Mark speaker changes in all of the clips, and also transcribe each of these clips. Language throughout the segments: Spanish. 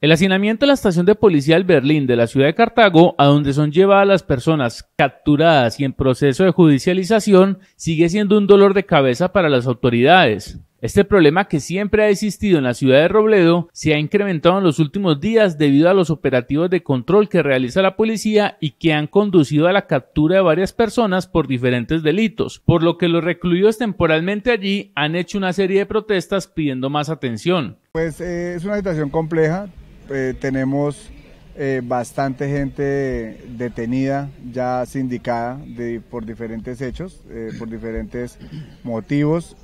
Speaker 1: El hacinamiento de la estación de policía del Berlín de la ciudad de Cartago, a donde son llevadas las personas capturadas y en proceso de judicialización, sigue siendo un dolor de cabeza para las autoridades. Este problema que siempre ha existido en la ciudad de Robledo se ha incrementado en los últimos días debido a los operativos de control que realiza la policía y que han conducido a la captura de varias personas por diferentes delitos, por lo que los recluidos temporalmente allí han hecho una serie de protestas pidiendo más atención.
Speaker 2: Pues eh, es una situación compleja, eh, tenemos eh, bastante gente detenida, ya sindicada de, por diferentes hechos, eh, por diferentes motivos.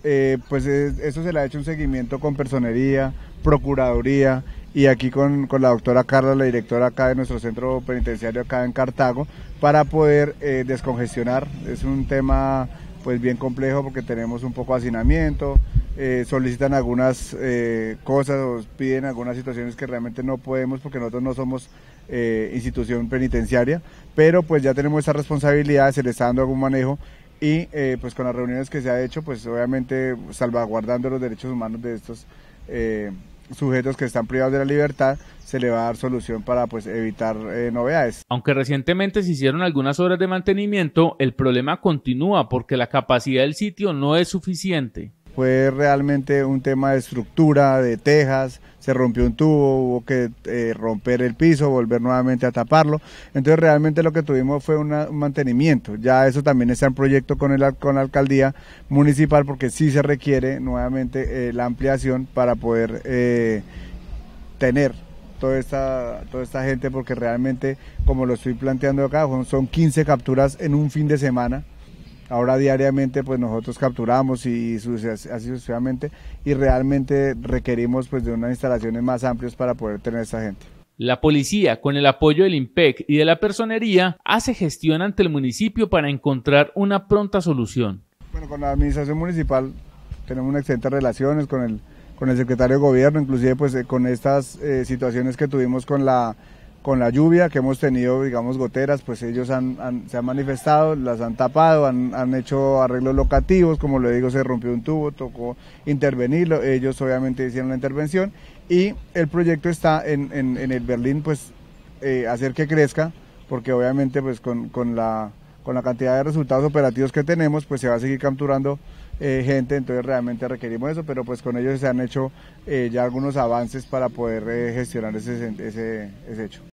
Speaker 2: pues eso se le ha hecho un seguimiento con personería, procuraduría y aquí con, con, la doctora Carla, la directora acá de nuestro centro penitenciario acá en Cartago, para poder descongestionar. Es un tema pues bien complejo porque tenemos un poco de hacinamiento, eh, solicitan algunas eh, cosas o piden algunas situaciones que realmente no podemos porque nosotros no somos eh, institución penitenciaria, pero pues ya tenemos esa responsabilidad, se le está dando algún manejo y pues con las reuniones que se ha hecho, pues obviamente salvaguardando los derechos humanos de estos sujetos que están privados de la libertad se le va a dar solución para pues evitar eh, novedades.
Speaker 1: Aunque recientemente se hicieron algunas obras de mantenimiento, el problema continúa porque la capacidad del sitio no es suficiente
Speaker 2: fue realmente un tema de estructura, de tejas, se rompió un tubo, hubo que eh, romper el piso, volver nuevamente a taparlo. Entonces realmente lo que tuvimos fue un mantenimiento. Ya eso también está en proyecto con, el, con la alcaldía municipal porque sí se requiere nuevamente eh, la ampliación para poder eh, tener toda esta, toda esta gente porque realmente, como lo estoy planteando acá, son 15 capturas en un fin de semana Ahora diariamente pues nosotros capturamos y, así sucesivamente y realmente requerimos pues de unas instalaciones más amplias para poder
Speaker 1: tener esta gente. La policía, con el apoyo del IMPEC y de la personería, hace gestión ante el municipio para encontrar una pronta solución.
Speaker 2: Bueno, con la administración municipal tenemos una excelente relaciones con el, con el secretario de gobierno, inclusive pues eh, con estas eh, situaciones que tuvimos con la con la lluvia que hemos tenido, digamos, goteras, pues ellos han, se han manifestado, las han tapado, han, han hecho arreglos locativos, como le digo, se rompió un tubo, tocó intervenirlo, ellos obviamente hicieron la intervención y el proyecto está en, en, el Berlín, pues eh, hacer que crezca, porque obviamente pues con, con, la, con la cantidad de resultados operativos que tenemos, pues se va a seguir capturando eh, gente, entonces realmente requerimos eso, pero pues con ellos se han hecho eh, ya algunos avances para poder gestionar ese, ese hecho.